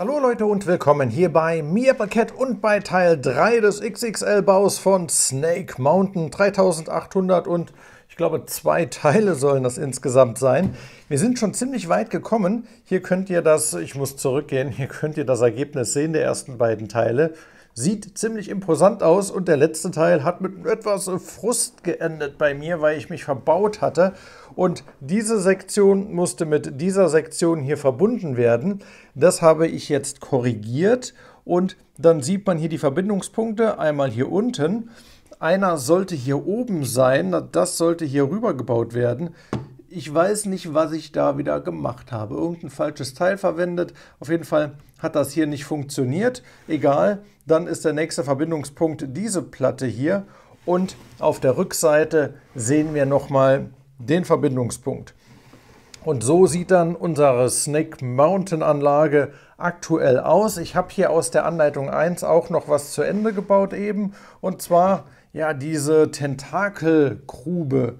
Hallo Leute und willkommen hier bei mir MiAppleCat und bei Teil 3 des XXL-Baus von Snake Mountain. 3800 und ich glaube zwei Teile sollen das insgesamt sein. Wir sind schon ziemlich weit gekommen. Hier könnt ihr das, ich muss zurückgehen, hier könnt ihr das Ergebnis sehen der ersten beiden Teile. Sieht ziemlich imposant aus und der letzte Teil hat mit etwas Frust geendet bei mir, weil ich mich verbaut hatte und diese Sektion musste mit dieser Sektion hier verbunden werden. Das habe ich jetzt korrigiert und dann sieht man hier die Verbindungspunkte, einmal hier unten. Einer sollte hier oben sein, das sollte hier rüber gebaut werden. Ich weiß nicht, was ich da wieder gemacht habe. Irgendein falsches Teil verwendet. Auf jeden Fall hat das hier nicht funktioniert. Egal, dann ist der nächste Verbindungspunkt diese Platte hier. Und auf der Rückseite sehen wir nochmal den Verbindungspunkt. Und so sieht dann unsere Snake Mountain Anlage aktuell aus. Ich habe hier aus der Anleitung 1 auch noch was zu Ende gebaut eben. Und zwar ja diese Tentakelgrube.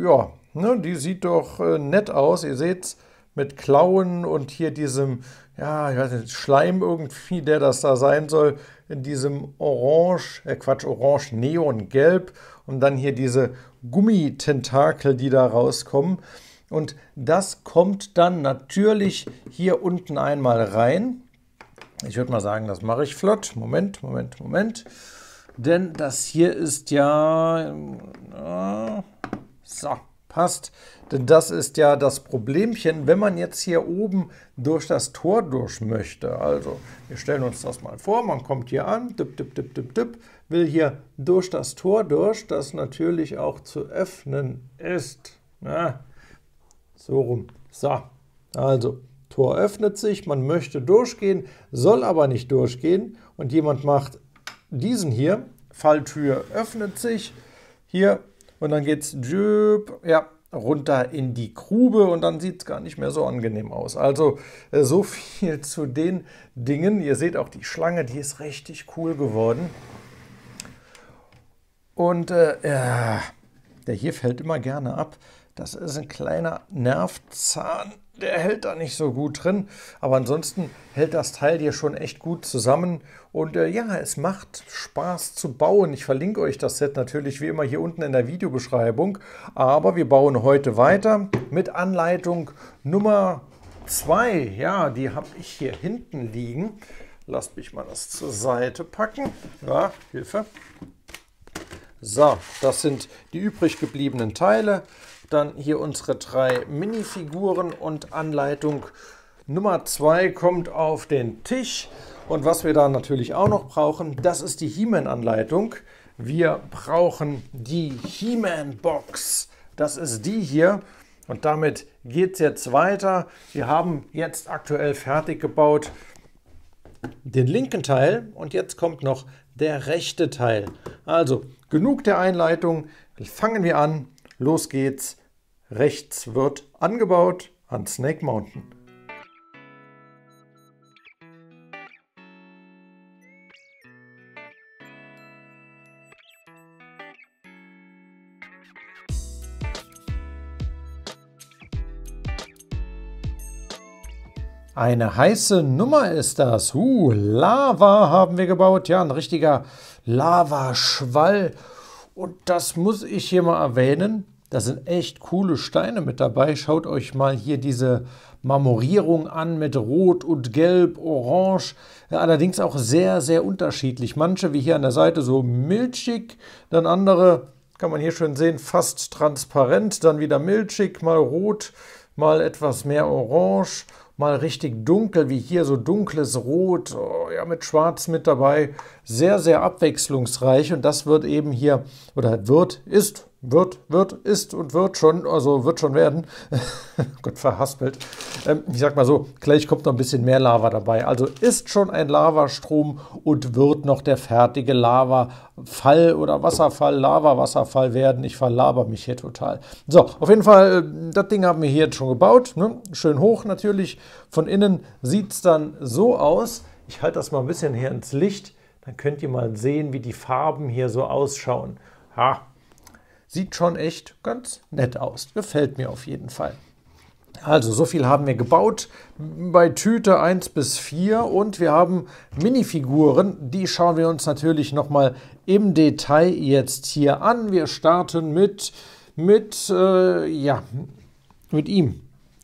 Ja, ne, die sieht doch äh, nett aus. Ihr seht es mit Klauen und hier diesem ja, ich weiß nicht, Schleim irgendwie, der das da sein soll, in diesem Orange, äh Quatsch, Orange, Neon, Gelb und dann hier diese Gummitentakel, die da rauskommen. Und das kommt dann natürlich hier unten einmal rein. Ich würde mal sagen, das mache ich flott. Moment, Moment, Moment. Denn das hier ist ja... So, passt. Denn das ist ja das Problemchen, wenn man jetzt hier oben durch das Tor durch möchte. Also, wir stellen uns das mal vor. Man kommt hier an, Düpp, düpp, düpp, düpp, düpp will hier durch das Tor durch, das natürlich auch zu öffnen ist. Na, so rum. So, also Tor öffnet sich, man möchte durchgehen, soll aber nicht durchgehen und jemand macht diesen hier, Falltür öffnet sich, hier und dann geht's ja, runter in die Grube und dann sieht es gar nicht mehr so angenehm aus. Also äh, so viel zu den Dingen. Ihr seht auch die Schlange, die ist richtig cool geworden. Und äh, äh, der hier fällt immer gerne ab. Das ist ein kleiner Nervzahn. Der hält da nicht so gut drin. Aber ansonsten hält das Teil hier schon echt gut zusammen. Und äh, ja, es macht Spaß zu bauen. Ich verlinke euch das Set natürlich wie immer hier unten in der Videobeschreibung. Aber wir bauen heute weiter mit Anleitung Nummer 2. Ja, die habe ich hier hinten liegen. Lasst mich mal das zur Seite packen. Ja, Hilfe. So, das sind die übrig gebliebenen Teile. Dann hier unsere drei Minifiguren und Anleitung Nummer 2 kommt auf den Tisch. Und was wir da natürlich auch noch brauchen, das ist die He-Man-Anleitung. Wir brauchen die He-Man-Box. Das ist die hier. Und damit geht es jetzt weiter. Wir haben jetzt aktuell fertig gebaut den linken Teil und jetzt kommt noch der rechte Teil. Also genug der Einleitung, fangen wir an, los geht's. Rechts wird angebaut an Snake Mountain. Eine heiße Nummer ist das. Uh, Lava haben wir gebaut. Ja, ein richtiger Lavaschwall. Und das muss ich hier mal erwähnen. Da sind echt coole Steine mit dabei. Schaut euch mal hier diese Marmorierung an mit Rot und Gelb, Orange. allerdings auch sehr, sehr unterschiedlich. Manche, wie hier an der Seite, so milchig. Dann andere, kann man hier schön sehen, fast transparent. Dann wieder milchig, mal rot, mal etwas mehr orange mal richtig dunkel, wie hier so dunkles Rot, oh, ja, mit Schwarz mit dabei. Sehr, sehr abwechslungsreich und das wird eben hier, oder wird, ist wird, wird, ist und wird schon, also wird schon werden. Gott, verhaspelt. Ähm, ich sag mal so, gleich kommt noch ein bisschen mehr Lava dabei. Also ist schon ein Lavastrom und wird noch der fertige Lavafall oder Wasserfall, Lava-Wasserfall werden. Ich verlaber mich hier total. So, auf jeden Fall, äh, das Ding haben wir hier jetzt schon gebaut. Ne? Schön hoch natürlich. Von innen sieht es dann so aus. Ich halte das mal ein bisschen hier ins Licht. Dann könnt ihr mal sehen, wie die Farben hier so ausschauen. Ha, Sieht schon echt ganz nett aus. Gefällt mir auf jeden Fall. Also, so viel haben wir gebaut bei Tüte 1 bis 4 und wir haben Minifiguren. Die schauen wir uns natürlich nochmal im Detail jetzt hier an. Wir starten mit, mit, äh, ja, mit ihm.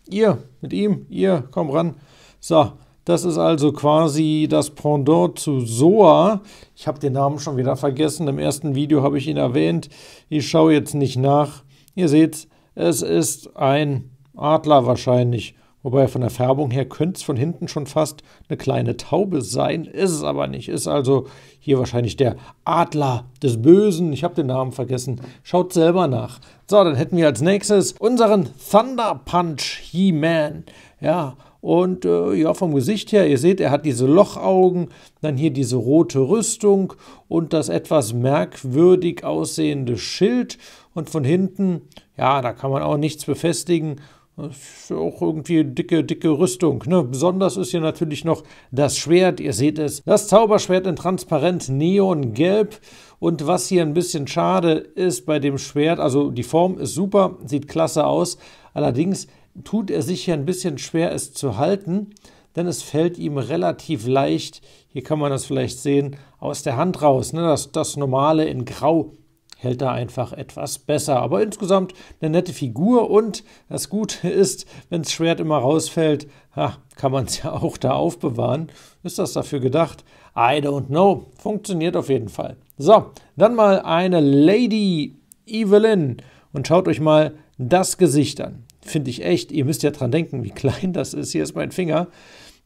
Ihr, mit ihm, ihr, komm ran. So, das ist also quasi das Pendant zu SOA. Ich habe den Namen schon wieder vergessen. Im ersten Video habe ich ihn erwähnt. Ich schaue jetzt nicht nach. Ihr seht, es ist ein Adler wahrscheinlich. Wobei von der Färbung her könnte es von hinten schon fast eine kleine Taube sein, ist es aber nicht. Ist also hier wahrscheinlich der Adler des Bösen. Ich habe den Namen vergessen. Schaut selber nach. So, dann hätten wir als nächstes unseren Thunder Punch He-Man. Ja, und äh, ja, vom Gesicht her, ihr seht, er hat diese Lochaugen, dann hier diese rote Rüstung und das etwas merkwürdig aussehende Schild. Und von hinten, ja, da kann man auch nichts befestigen. Das ist auch irgendwie dicke, dicke Rüstung. Ne? Besonders ist hier natürlich noch das Schwert. Ihr seht es. Das Zauberschwert in transparent neongelb. Und was hier ein bisschen schade ist bei dem Schwert, also die Form ist super, sieht klasse aus. Allerdings tut er sich hier ein bisschen schwer, es zu halten, denn es fällt ihm relativ leicht, hier kann man das vielleicht sehen, aus der Hand raus. Ne? Das, das normale in Grau hält da einfach etwas besser. Aber insgesamt eine nette Figur und das Gute ist, wenn das Schwert immer rausfällt, ha, kann man es ja auch da aufbewahren. Ist das dafür gedacht? I don't know. Funktioniert auf jeden Fall. So, dann mal eine Lady Evelyn und schaut euch mal das Gesicht an finde ich echt, ihr müsst ja dran denken, wie klein das ist. Hier ist mein Finger.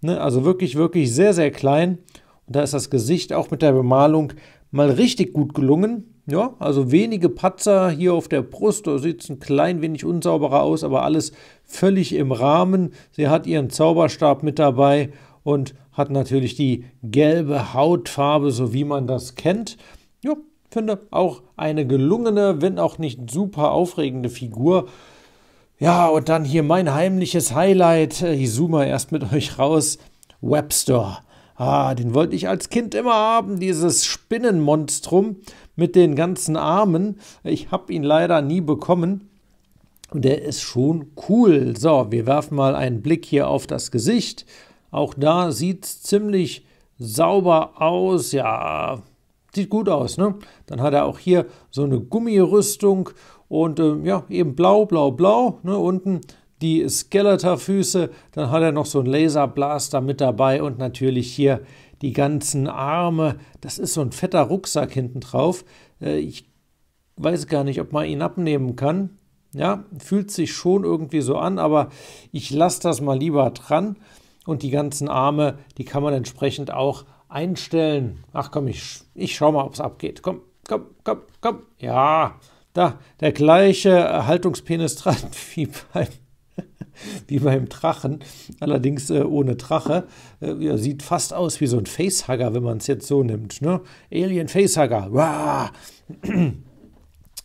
Ne? Also wirklich, wirklich sehr, sehr klein. Und da ist das Gesicht auch mit der Bemalung mal richtig gut gelungen. Ja, also wenige Patzer hier auf der Brust, da sieht es ein klein wenig unsauberer aus, aber alles völlig im Rahmen. Sie hat ihren Zauberstab mit dabei und hat natürlich die gelbe Hautfarbe, so wie man das kennt. Ja, finde auch eine gelungene, wenn auch nicht super aufregende Figur. Ja, und dann hier mein heimliches Highlight. Ich zoome mal erst mit euch raus. Webster. Ah, den wollte ich als Kind immer haben, dieses Spinnenmonstrum mit den ganzen Armen. Ich habe ihn leider nie bekommen. Und der ist schon cool. So, wir werfen mal einen Blick hier auf das Gesicht. Auch da sieht es ziemlich sauber aus. Ja, Sieht gut aus, ne? Dann hat er auch hier so eine Gummirüstung und äh, ja, eben blau, blau, blau, ne? Unten die Skeletor-Füße, dann hat er noch so einen Laserblaster mit dabei und natürlich hier die ganzen Arme. Das ist so ein fetter Rucksack hinten drauf. Äh, ich weiß gar nicht, ob man ihn abnehmen kann. Ja, fühlt sich schon irgendwie so an, aber ich lasse das mal lieber dran. Und die ganzen Arme, die kann man entsprechend auch einstellen. Ach komm, ich, ich schau mal, ob es abgeht. Komm, komm, komm, komm. Ja, da, der gleiche Haltungspenis wie beim, wie beim Drachen, allerdings äh, ohne Drache. Äh, sieht fast aus wie so ein Facehugger, wenn man es jetzt so nimmt. Ne? Alien Facehugger. Wow.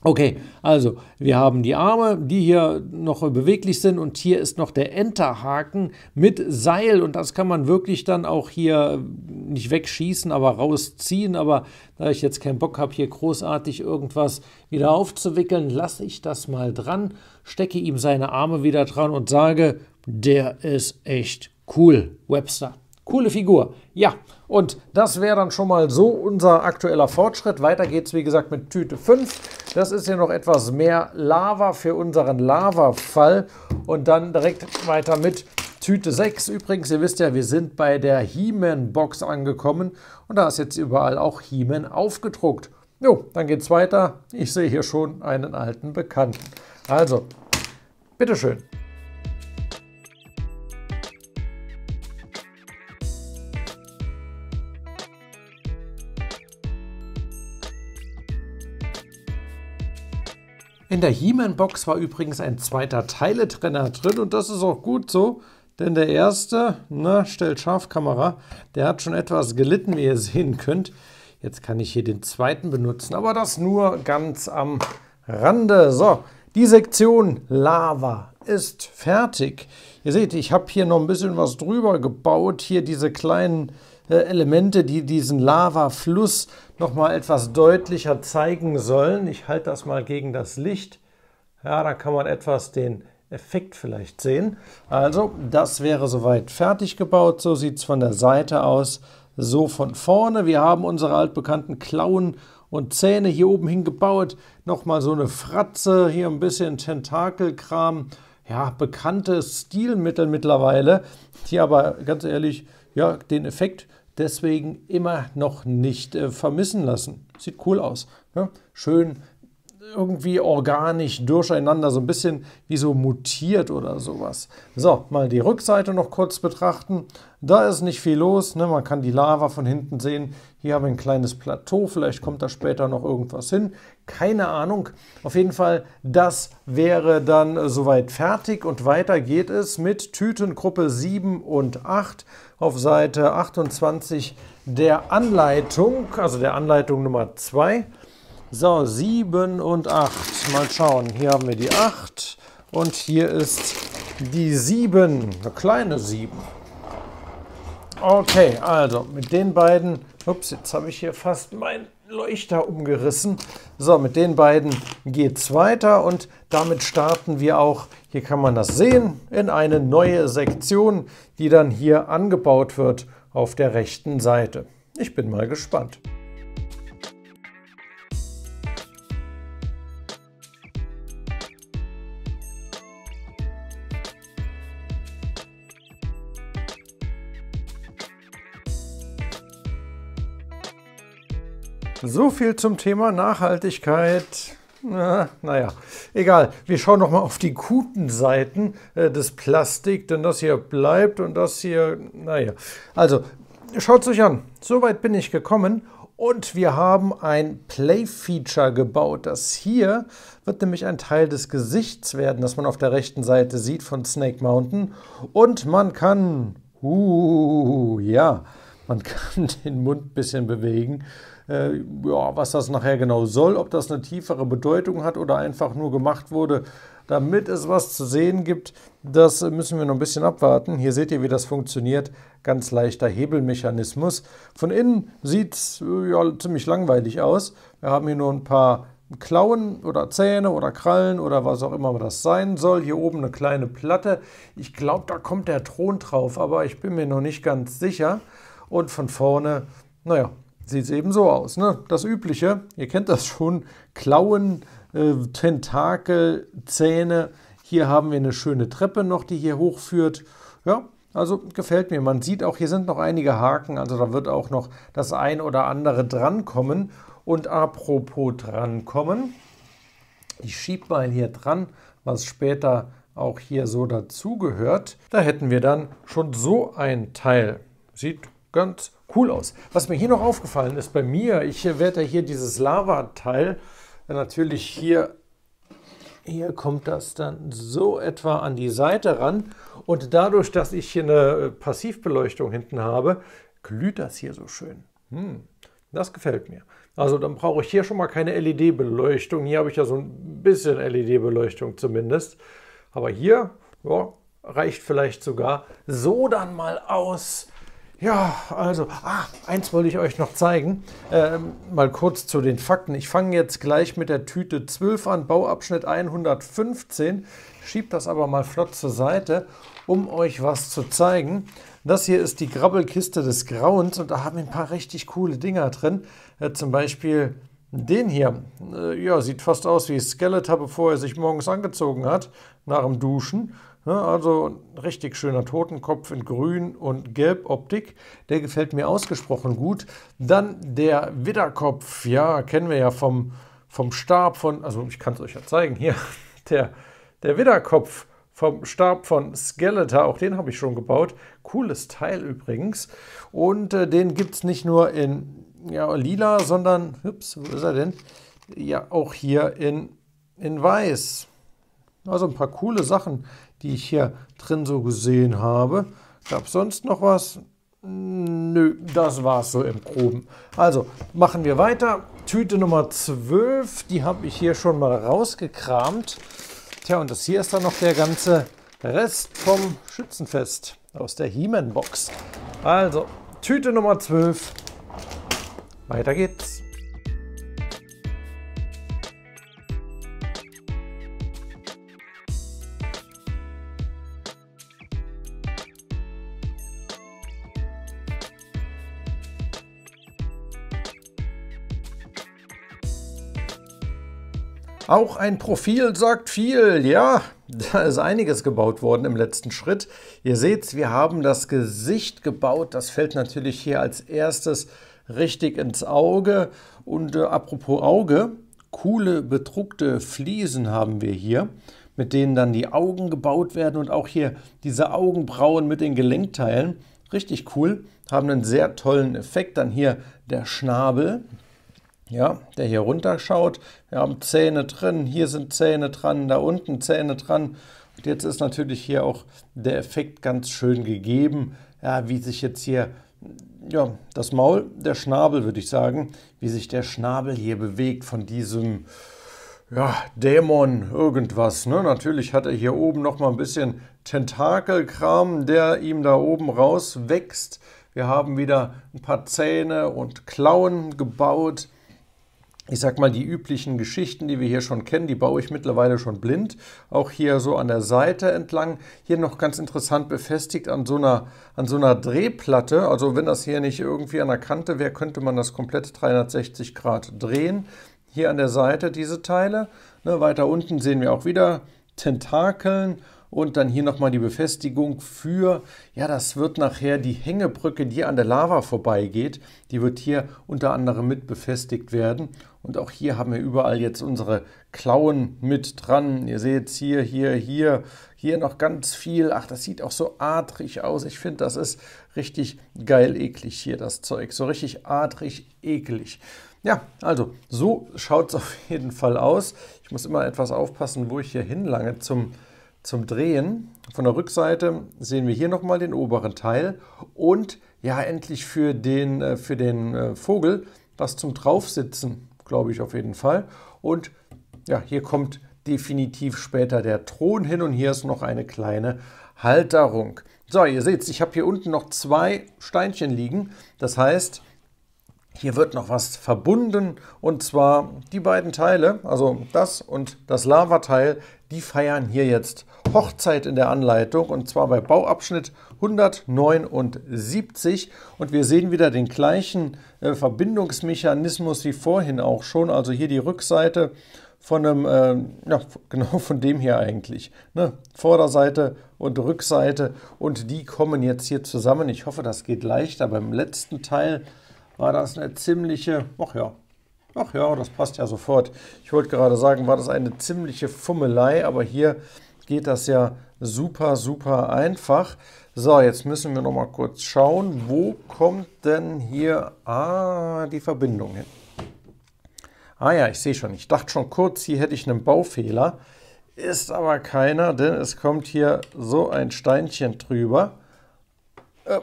Okay, also wir haben die Arme, die hier noch beweglich sind und hier ist noch der Enterhaken mit Seil und das kann man wirklich dann auch hier äh, nicht wegschießen, aber rausziehen. Aber da ich jetzt keinen Bock habe, hier großartig irgendwas wieder aufzuwickeln, lasse ich das mal dran, stecke ihm seine Arme wieder dran und sage, der ist echt cool, Webster. Coole Figur. Ja, und das wäre dann schon mal so unser aktueller Fortschritt. Weiter geht's, wie gesagt, mit Tüte 5. Das ist hier noch etwas mehr Lava für unseren Lavafall. Und dann direkt weiter mit Tüte 6. Übrigens, ihr wisst ja, wir sind bei der He-Man-Box angekommen. Und da ist jetzt überall auch He-Man aufgedruckt. Jo, dann geht's weiter. Ich sehe hier schon einen alten Bekannten. Also, bitteschön. In der He-Man-Box war übrigens ein zweiter Teiletrenner drin und das ist auch gut so, denn der erste, na, stellt scharf der hat schon etwas gelitten, wie ihr sehen könnt. Jetzt kann ich hier den zweiten benutzen, aber das nur ganz am Rande. So, die Sektion Lava ist fertig. Ihr seht, ich habe hier noch ein bisschen was drüber gebaut, hier diese kleinen äh, Elemente, die diesen Lavafluss nochmal etwas deutlicher zeigen sollen. Ich halte das mal gegen das Licht. Ja, da kann man etwas den Effekt vielleicht sehen. Also, das wäre soweit fertig gebaut. So sieht es von der Seite aus. So von vorne. Wir haben unsere altbekannten Klauen und Zähne hier oben hingebaut. Nochmal so eine Fratze, hier ein bisschen Tentakelkram. Ja, bekanntes Stilmittel mittlerweile, die aber ganz ehrlich ja, den Effekt deswegen immer noch nicht äh, vermissen lassen. Sieht cool aus. Ne? Schön irgendwie organisch durcheinander, so ein bisschen wie so mutiert oder sowas. So, mal die Rückseite noch kurz betrachten. Da ist nicht viel los, ne? man kann die Lava von hinten sehen. Hier haben wir ein kleines Plateau, vielleicht kommt da später noch irgendwas hin. Keine Ahnung. Auf jeden Fall, das wäre dann soweit fertig und weiter geht es mit Tütengruppe 7 und 8 auf Seite 28 der Anleitung, also der Anleitung Nummer 2. So, 7 und 8. Mal schauen, hier haben wir die 8 und hier ist die 7, eine kleine 7. Okay, also mit den beiden, ups, jetzt habe ich hier fast mein Leuchter umgerissen. So, mit den beiden geht es weiter und damit starten wir auch, hier kann man das sehen, in eine neue Sektion, die dann hier angebaut wird auf der rechten Seite. Ich bin mal gespannt. So viel zum Thema Nachhaltigkeit. Na, naja, egal. Wir schauen nochmal auf die guten Seiten äh, des Plastik, denn das hier bleibt und das hier, naja. Also, schaut es euch an. Soweit bin ich gekommen und wir haben ein Play-Feature gebaut. Das hier wird nämlich ein Teil des Gesichts werden, das man auf der rechten Seite sieht von Snake Mountain. Und man kann, uh, ja, man kann den Mund ein bisschen bewegen. Äh, ja, was das nachher genau soll, ob das eine tiefere Bedeutung hat oder einfach nur gemacht wurde, damit es was zu sehen gibt, das müssen wir noch ein bisschen abwarten. Hier seht ihr, wie das funktioniert. Ganz leichter Hebelmechanismus. Von innen sieht es äh, ja, ziemlich langweilig aus. Wir haben hier nur ein paar Klauen oder Zähne oder Krallen oder was auch immer das sein soll. Hier oben eine kleine Platte. Ich glaube, da kommt der Thron drauf, aber ich bin mir noch nicht ganz sicher und von vorne, naja, sieht es eben so aus. Ne? Das Übliche, ihr kennt das schon, Klauen, äh, Tentakel, Zähne. Hier haben wir eine schöne Treppe noch, die hier hochführt. Ja, also gefällt mir. Man sieht auch, hier sind noch einige Haken, also da wird auch noch das ein oder andere drankommen. Und apropos drankommen, ich schiebe mal hier dran, was später auch hier so dazugehört. Da hätten wir dann schon so ein Teil. Sieht ganz cool aus. Was mir hier noch aufgefallen ist bei mir, ich äh, werde ja hier dieses Lava-Teil äh, natürlich hier, hier kommt das dann so etwa an die Seite ran und dadurch, dass ich hier eine äh, Passivbeleuchtung hinten habe, glüht das hier so schön. Hm, das gefällt mir. Also dann brauche ich hier schon mal keine LED-Beleuchtung. Hier habe ich ja so ein bisschen LED-Beleuchtung zumindest. Aber hier ja, reicht vielleicht sogar so dann mal aus, ja, also, ah, eins wollte ich euch noch zeigen. Ähm, mal kurz zu den Fakten. Ich fange jetzt gleich mit der Tüte 12 an, Bauabschnitt 115, schiebe das aber mal flott zur Seite, um euch was zu zeigen. Das hier ist die Grabbelkiste des Grauens und da haben wir ein paar richtig coole Dinger drin. Äh, zum Beispiel den hier. Äh, ja, sieht fast aus wie Skeletor, bevor er sich morgens angezogen hat, nach dem Duschen. Ne, also ein richtig schöner Totenkopf in Grün und Gelb Optik. Der gefällt mir ausgesprochen gut. Dann der Widderkopf, ja, kennen wir ja vom, vom Stab von, also ich kann es euch ja zeigen hier, der, der Widderkopf vom Stab von Skeletor, auch den habe ich schon gebaut. Cooles Teil übrigens. Und äh, den gibt es nicht nur in ja, lila, sondern, ups, wo ist er denn? Ja, auch hier in, in weiß. Also ein paar coole Sachen, die ich hier drin so gesehen habe. Gab es sonst noch was? Nö, das war es so im Groben. Also, machen wir weiter. Tüte Nummer 12, die habe ich hier schon mal rausgekramt. Tja, und das hier ist dann noch der ganze Rest vom Schützenfest aus der he box Also, Tüte Nummer 12. Weiter geht's. Auch ein Profil sagt viel, ja. Da ist einiges gebaut worden im letzten Schritt. Ihr seht's, wir haben das Gesicht gebaut. Das fällt natürlich hier als erstes richtig ins Auge. Und äh, apropos Auge, coole bedruckte Fliesen haben wir hier, mit denen dann die Augen gebaut werden und auch hier diese Augenbrauen mit den Gelenkteilen. Richtig cool, haben einen sehr tollen Effekt. Dann hier der Schnabel, ja, der hier runterschaut. Wir haben Zähne drin, hier sind Zähne dran, da unten Zähne dran. Und jetzt ist natürlich hier auch der Effekt ganz schön gegeben, ja, wie sich jetzt hier ja, das Maul, der Schnabel, würde ich sagen, wie sich der Schnabel hier bewegt von diesem ja, Dämon irgendwas. Ne? Natürlich hat er hier oben noch mal ein bisschen Tentakelkram, der ihm da oben raus wächst. Wir haben wieder ein paar Zähne und Klauen gebaut ich sag mal, die üblichen Geschichten, die wir hier schon kennen, die baue ich mittlerweile schon blind. Auch hier so an der Seite entlang. Hier noch ganz interessant befestigt an so einer, an so einer Drehplatte. Also wenn das hier nicht irgendwie an der Kante wäre, könnte man das komplett 360 Grad drehen. Hier an der Seite diese Teile. Ne, weiter unten sehen wir auch wieder Tentakeln und dann hier nochmal die Befestigung für, ja, das wird nachher die Hängebrücke, die an der Lava vorbeigeht, die wird hier unter anderem mit befestigt werden. Und auch hier haben wir überall jetzt unsere Klauen mit dran. Ihr seht hier, hier, hier, hier noch ganz viel. Ach, das sieht auch so adrig aus. Ich finde, das ist richtig geil eklig hier, das Zeug. So richtig adrig eklig. Ja, also so schaut es auf jeden Fall aus. Ich muss immer etwas aufpassen, wo ich hier hinlange zum, zum Drehen. Von der Rückseite sehen wir hier nochmal den oberen Teil und ja, endlich für den, äh, für den äh, Vogel was zum Draufsitzen glaube ich auf jeden Fall. Und ja, hier kommt definitiv später der Thron hin und hier ist noch eine kleine Halterung. So, ihr seht, ich habe hier unten noch zwei Steinchen liegen. Das heißt, hier wird noch was verbunden und zwar die beiden Teile, also das und das Lavateil, die feiern hier jetzt Hochzeit in der Anleitung und zwar bei Bauabschnitt 179 und wir sehen wieder den gleichen äh, Verbindungsmechanismus wie vorhin auch schon, also hier die Rückseite von einem, äh, ja, genau von dem hier eigentlich. Ne? Vorderseite und Rückseite und die kommen jetzt hier zusammen. Ich hoffe, das geht leichter. Beim letzten Teil war das eine ziemliche, ach ja, ach ja, das passt ja sofort. Ich wollte gerade sagen, war das eine ziemliche Fummelei, aber hier geht das ja super, super einfach. So, jetzt müssen wir noch mal kurz schauen, wo kommt denn hier ah, die Verbindung hin? Ah ja, ich sehe schon, ich dachte schon kurz, hier hätte ich einen Baufehler. Ist aber keiner, denn es kommt hier so ein Steinchen drüber. Äh,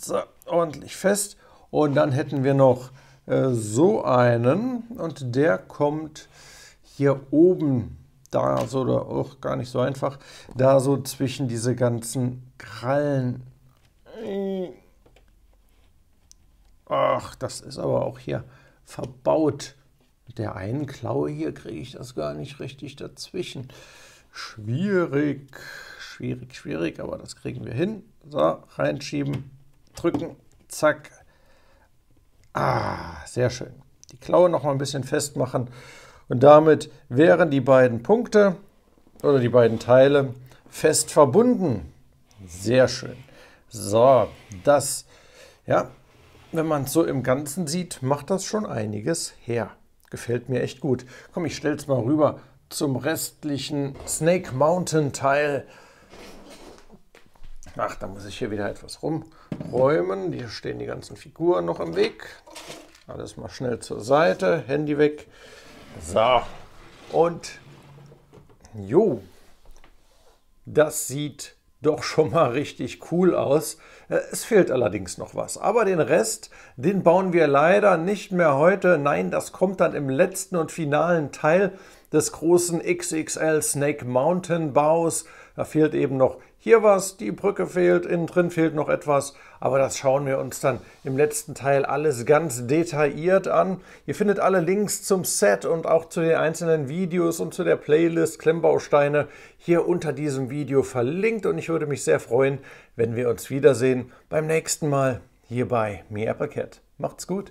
so, ordentlich fest. Und dann hätten wir noch äh, so einen und der kommt hier oben da so oder auch gar nicht so einfach, da so zwischen diese ganzen Krallen. Ach, das ist aber auch hier verbaut. Mit der einen Klaue hier kriege ich das gar nicht richtig dazwischen. Schwierig, schwierig, schwierig, aber das kriegen wir hin. So, reinschieben, drücken, zack. Ah, sehr schön. Die Klaue noch mal ein bisschen festmachen. Und damit wären die beiden Punkte oder die beiden Teile fest verbunden. Sehr schön. So, das, ja, wenn man es so im Ganzen sieht, macht das schon einiges her. Gefällt mir echt gut. Komm, ich stelle es mal rüber zum restlichen Snake Mountain Teil. Ach, da muss ich hier wieder etwas rumräumen. Hier stehen die ganzen Figuren noch im Weg. Alles mal schnell zur Seite, Handy weg. So. Und jo, das sieht doch schon mal richtig cool aus. Äh, es fehlt allerdings noch was. Aber den Rest, den bauen wir leider nicht mehr heute. Nein, das kommt dann im letzten und finalen Teil des großen XXL Snake Mountain Baus. Da fehlt eben noch hier was, die Brücke fehlt, innen drin fehlt noch etwas, aber das schauen wir uns dann im letzten Teil alles ganz detailliert an. Ihr findet alle Links zum Set und auch zu den einzelnen Videos und zu der Playlist Klemmbausteine hier unter diesem Video verlinkt und ich würde mich sehr freuen, wenn wir uns wiedersehen beim nächsten Mal hier bei Mir Apple Cat. Macht's gut!